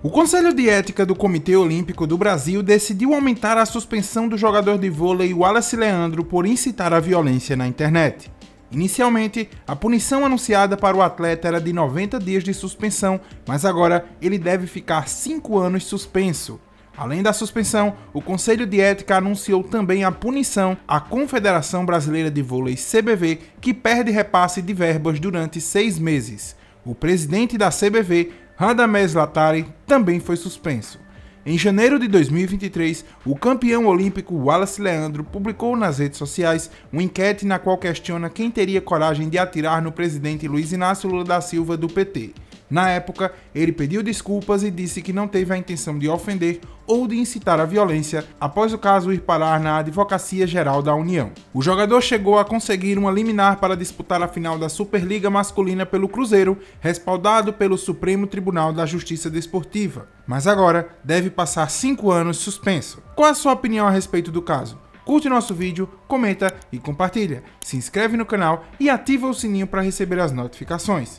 O Conselho de Ética do Comitê Olímpico do Brasil decidiu aumentar a suspensão do jogador de vôlei Wallace Leandro por incitar a violência na internet. Inicialmente, a punição anunciada para o atleta era de 90 dias de suspensão, mas agora ele deve ficar 5 anos suspenso. Além da suspensão, o Conselho de Ética anunciou também a punição à Confederação Brasileira de Vôlei CBV, que perde repasse de verbas durante seis meses. O presidente da CBV Radamés Latari também foi suspenso. Em janeiro de 2023, o campeão olímpico Wallace Leandro publicou nas redes sociais uma enquete na qual questiona quem teria coragem de atirar no presidente Luiz Inácio Lula da Silva do PT. Na época, ele pediu desculpas e disse que não teve a intenção de ofender ou de incitar a violência após o caso ir parar na Advocacia Geral da União. O jogador chegou a conseguir uma liminar para disputar a final da Superliga Masculina pelo Cruzeiro, respaldado pelo Supremo Tribunal da Justiça Desportiva, mas agora deve passar cinco anos suspenso. Qual a sua opinião a respeito do caso? Curte nosso vídeo, comenta e compartilha. Se inscreve no canal e ativa o sininho para receber as notificações.